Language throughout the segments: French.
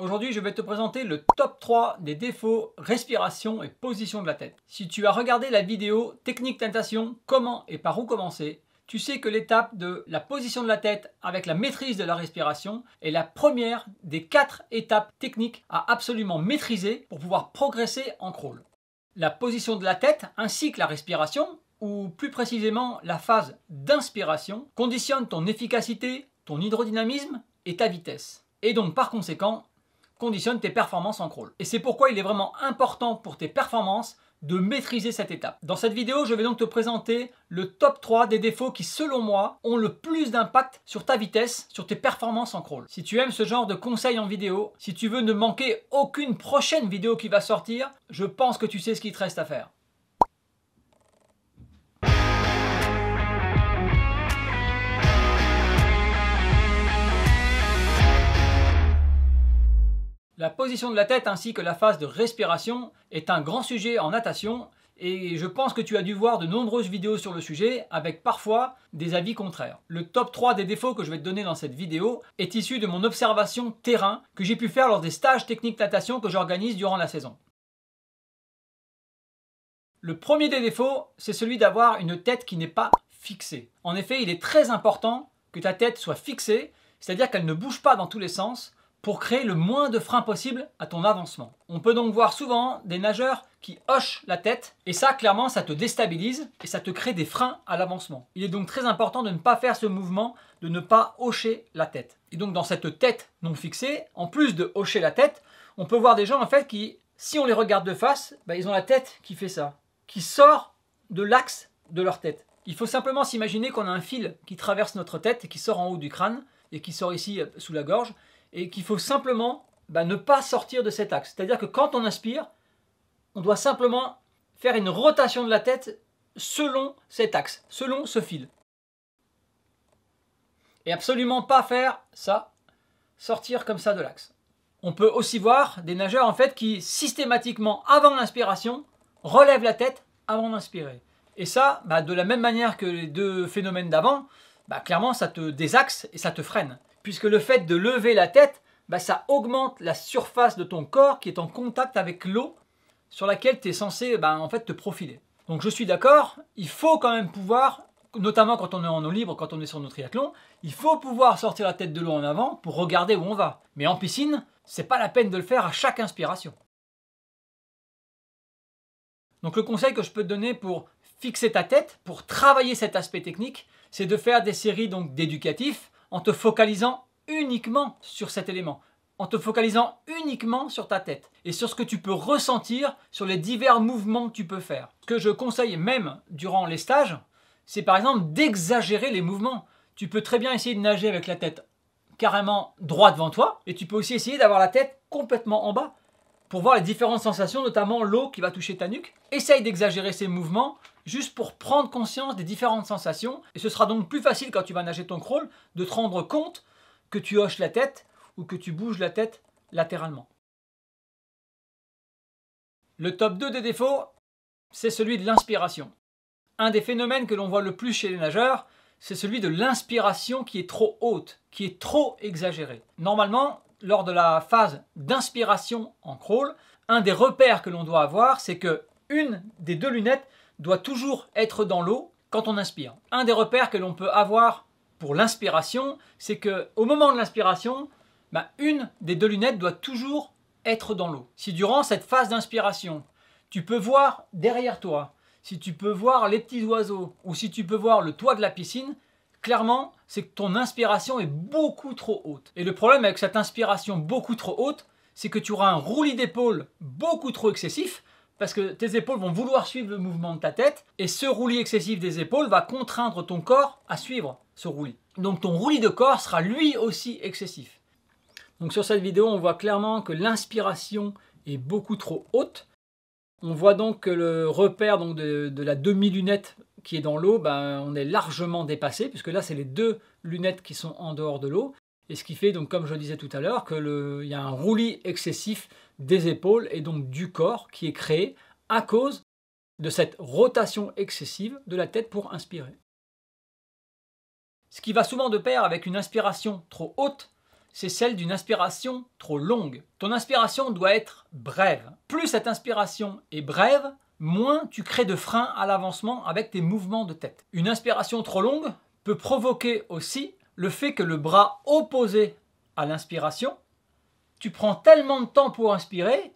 Aujourd'hui, je vais te présenter le top 3 des défauts respiration et position de la tête. Si tu as regardé la vidéo Technique tentation, comment et par où commencer, tu sais que l'étape de la position de la tête avec la maîtrise de la respiration est la première des 4 étapes techniques à absolument maîtriser pour pouvoir progresser en crawl. La position de la tête ainsi que la respiration, ou plus précisément la phase d'inspiration, conditionne ton efficacité, ton hydrodynamisme et ta vitesse et donc par conséquent conditionne tes performances en crawl. Et c'est pourquoi il est vraiment important pour tes performances de maîtriser cette étape. Dans cette vidéo, je vais donc te présenter le top 3 des défauts qui, selon moi, ont le plus d'impact sur ta vitesse, sur tes performances en crawl. Si tu aimes ce genre de conseils en vidéo, si tu veux ne manquer aucune prochaine vidéo qui va sortir, je pense que tu sais ce qu'il te reste à faire. La position de la tête ainsi que la phase de respiration est un grand sujet en natation et je pense que tu as dû voir de nombreuses vidéos sur le sujet avec parfois des avis contraires. Le top 3 des défauts que je vais te donner dans cette vidéo est issu de mon observation terrain que j'ai pu faire lors des stages techniques natation que j'organise durant la saison. Le premier des défauts, c'est celui d'avoir une tête qui n'est pas fixée. En effet, il est très important que ta tête soit fixée, c'est-à-dire qu'elle ne bouge pas dans tous les sens pour créer le moins de freins possible à ton avancement. On peut donc voir souvent des nageurs qui hochent la tête et ça clairement ça te déstabilise et ça te crée des freins à l'avancement. Il est donc très important de ne pas faire ce mouvement, de ne pas hocher la tête. Et donc dans cette tête non fixée, en plus de hocher la tête, on peut voir des gens en fait qui, si on les regarde de face, bah, ils ont la tête qui fait ça, qui sort de l'axe de leur tête. Il faut simplement s'imaginer qu'on a un fil qui traverse notre tête et qui sort en haut du crâne et qui sort ici euh, sous la gorge et qu'il faut simplement bah, ne pas sortir de cet axe. C'est-à-dire que quand on inspire, on doit simplement faire une rotation de la tête selon cet axe, selon ce fil. Et absolument pas faire ça, sortir comme ça de l'axe. On peut aussi voir des nageurs en fait qui systématiquement avant l'inspiration relèvent la tête avant d'inspirer. Et ça, bah, de la même manière que les deux phénomènes d'avant, bah, clairement ça te désaxe et ça te freine puisque le fait de lever la tête, bah, ça augmente la surface de ton corps qui est en contact avec l'eau sur laquelle tu es censé bah, en fait, te profiler. Donc je suis d'accord, il faut quand même pouvoir, notamment quand on est en eau libre, quand on est sur nos triathlons, il faut pouvoir sortir la tête de l'eau en avant pour regarder où on va. Mais en piscine, c'est pas la peine de le faire à chaque inspiration. Donc le conseil que je peux te donner pour fixer ta tête, pour travailler cet aspect technique, c'est de faire des séries d'éducatifs en te focalisant uniquement sur cet élément, en te focalisant uniquement sur ta tête et sur ce que tu peux ressentir, sur les divers mouvements que tu peux faire. Ce que je conseille même durant les stages, c'est par exemple d'exagérer les mouvements. Tu peux très bien essayer de nager avec la tête carrément droit devant toi et tu peux aussi essayer d'avoir la tête complètement en bas pour voir les différentes sensations, notamment l'eau qui va toucher ta nuque. Essaye d'exagérer ces mouvements juste pour prendre conscience des différentes sensations. Et ce sera donc plus facile quand tu vas nager ton crawl de te rendre compte que tu hoches la tête ou que tu bouges la tête latéralement. Le top 2 des défauts, c'est celui de l'inspiration. Un des phénomènes que l'on voit le plus chez les nageurs, c'est celui de l'inspiration qui est trop haute, qui est trop exagérée. Normalement, lors de la phase d'inspiration en crawl, un des repères que l'on doit avoir, c'est que une des deux lunettes doit toujours être dans l'eau quand on inspire. Un des repères que l'on peut avoir pour l'inspiration, c'est que au moment de l'inspiration, bah, une des deux lunettes doit toujours être dans l'eau. Si durant cette phase d'inspiration, tu peux voir derrière toi, si tu peux voir les petits oiseaux ou si tu peux voir le toit de la piscine, clairement, c'est que ton inspiration est beaucoup trop haute. Et le problème avec cette inspiration beaucoup trop haute, c'est que tu auras un roulis d'épaule beaucoup trop excessif, parce que tes épaules vont vouloir suivre le mouvement de ta tête, et ce roulis excessif des épaules va contraindre ton corps à suivre ce roulis. Donc ton roulis de corps sera lui aussi excessif. Donc sur cette vidéo, on voit clairement que l'inspiration est beaucoup trop haute. On voit donc que le repère de la demi-lunette qui est dans l'eau, ben, on est largement dépassé, puisque là, c'est les deux lunettes qui sont en dehors de l'eau. Et ce qui fait, donc, comme je disais tout à l'heure, il y a un roulis excessif des épaules et donc du corps qui est créé à cause de cette rotation excessive de la tête pour inspirer. Ce qui va souvent de pair avec une inspiration trop haute, c'est celle d'une inspiration trop longue. Ton inspiration doit être brève. Plus cette inspiration est brève, moins tu crées de freins à l'avancement avec tes mouvements de tête. Une inspiration trop longue peut provoquer aussi le fait que le bras opposé à l'inspiration, tu prends tellement de temps pour inspirer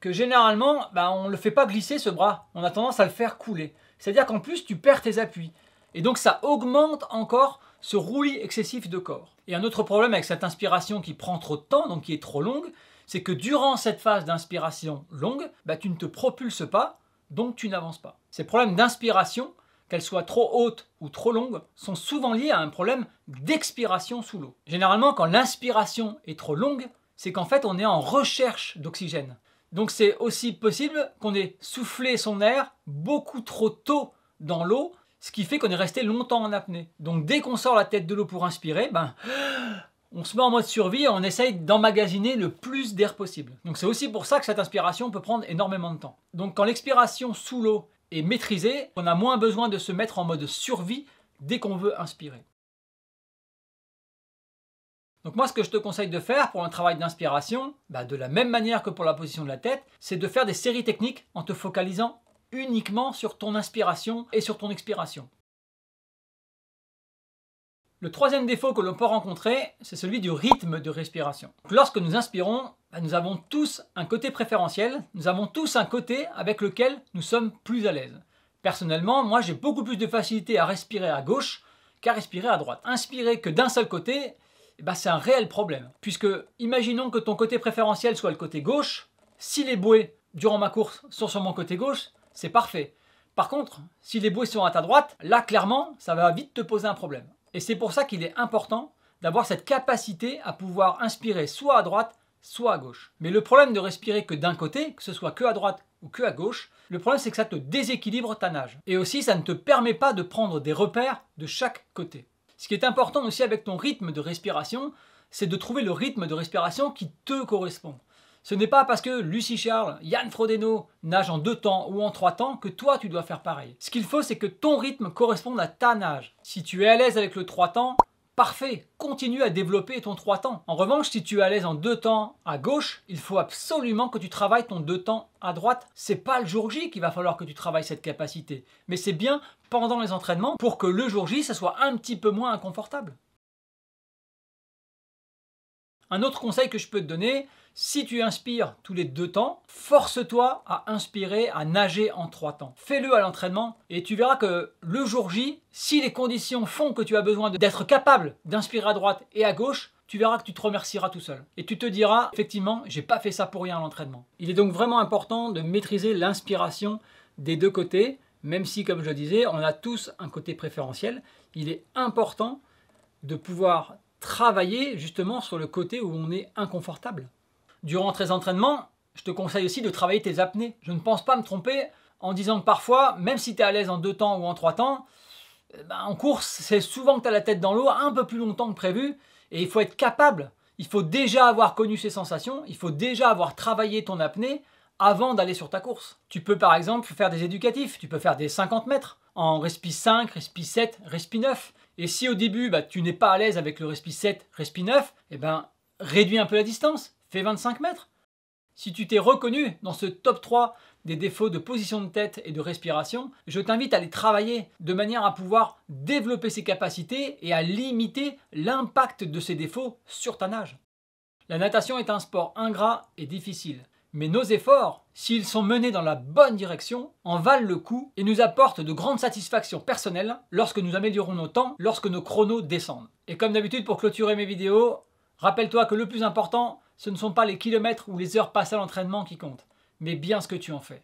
que généralement, ben, on ne le fait pas glisser ce bras, on a tendance à le faire couler. C'est-à-dire qu'en plus, tu perds tes appuis. Et donc ça augmente encore ce roulis excessif de corps. Et un autre problème avec cette inspiration qui prend trop de temps, donc qui est trop longue, c'est que durant cette phase d'inspiration longue, bah, tu ne te propulses pas donc tu n'avances pas. Ces problèmes d'inspiration, qu'elles soient trop hautes ou trop longues, sont souvent liés à un problème d'expiration sous l'eau. Généralement, quand l'inspiration est trop longue, c'est qu'en fait on est en recherche d'oxygène. Donc c'est aussi possible qu'on ait soufflé son air beaucoup trop tôt dans l'eau, ce qui fait qu'on est resté longtemps en apnée. Donc dès qu'on sort la tête de l'eau pour inspirer, ben on se met en mode survie et on essaye d'emmagasiner le plus d'air possible. Donc c'est aussi pour ça que cette inspiration peut prendre énormément de temps. Donc quand l'expiration sous l'eau est maîtrisée, on a moins besoin de se mettre en mode survie dès qu'on veut inspirer. Donc moi, ce que je te conseille de faire pour un travail d'inspiration, bah, de la même manière que pour la position de la tête, c'est de faire des séries techniques en te focalisant uniquement sur ton inspiration et sur ton expiration. Le troisième défaut que l'on peut rencontrer, c'est celui du rythme de respiration. lorsque nous inspirons, bah, nous avons tous un côté préférentiel, nous avons tous un côté avec lequel nous sommes plus à l'aise. Personnellement, moi j'ai beaucoup plus de facilité à respirer à gauche qu'à respirer à droite. Inspirer que d'un seul côté, eh bah, c'est un réel problème. Puisque imaginons que ton côté préférentiel soit le côté gauche, si les bouées durant ma course sont sur mon côté gauche, c'est parfait. Par contre, si les bouées sont à ta droite, là clairement, ça va vite te poser un problème. Et c'est pour ça qu'il est important d'avoir cette capacité à pouvoir inspirer soit à droite, soit à gauche. Mais le problème de respirer que d'un côté, que ce soit que à droite ou que à gauche, le problème c'est que ça te déséquilibre ta nage. Et aussi ça ne te permet pas de prendre des repères de chaque côté. Ce qui est important aussi avec ton rythme de respiration, c'est de trouver le rythme de respiration qui te correspond. Ce n'est pas parce que Lucie Charles, Yann Frodeno nagent en deux temps ou en trois temps que toi tu dois faire pareil. Ce qu'il faut c'est que ton rythme corresponde à ta nage. Si tu es à l'aise avec le trois temps, parfait, continue à développer ton trois temps. En revanche, si tu es à l'aise en deux temps à gauche, il faut absolument que tu travailles ton deux temps à droite. C'est pas le jour J qu'il va falloir que tu travailles cette capacité, mais c'est bien pendant les entraînements pour que le jour J ça soit un petit peu moins inconfortable. Un autre conseil que je peux te donner, si tu inspires tous les deux temps, force-toi à inspirer, à nager en trois temps. Fais-le à l'entraînement et tu verras que le jour J, si les conditions font que tu as besoin d'être capable d'inspirer à droite et à gauche, tu verras que tu te remercieras tout seul. Et tu te diras, effectivement, j'ai pas fait ça pour rien à l'entraînement. Il est donc vraiment important de maîtriser l'inspiration des deux côtés, même si, comme je le disais, on a tous un côté préférentiel. Il est important de pouvoir travailler justement sur le côté où on est inconfortable. Durant tes entraînements, je te conseille aussi de travailler tes apnées. Je ne pense pas me tromper en disant que parfois, même si tu es à l'aise en deux temps ou en trois temps, euh, ben, en course, c'est souvent que tu as la tête dans l'eau un peu plus longtemps que prévu et il faut être capable. Il faut déjà avoir connu ces sensations, il faut déjà avoir travaillé ton apnée avant d'aller sur ta course. Tu peux par exemple faire des éducatifs, tu peux faire des 50 mètres en respi 5, respi 7, respi 9. Et si au début, bah, tu n'es pas à l'aise avec le respi 7, respi 9, eh ben, réduis un peu la distance, fais 25 mètres. Si tu t'es reconnu dans ce top 3 des défauts de position de tête et de respiration, je t'invite à les travailler de manière à pouvoir développer ses capacités et à limiter l'impact de ces défauts sur ta nage. La natation est un sport ingrat et difficile. Mais nos efforts, s'ils sont menés dans la bonne direction, en valent le coup et nous apportent de grandes satisfactions personnelles lorsque nous améliorons nos temps, lorsque nos chronos descendent. Et comme d'habitude pour clôturer mes vidéos, rappelle-toi que le plus important, ce ne sont pas les kilomètres ou les heures passées à l'entraînement qui comptent, mais bien ce que tu en fais.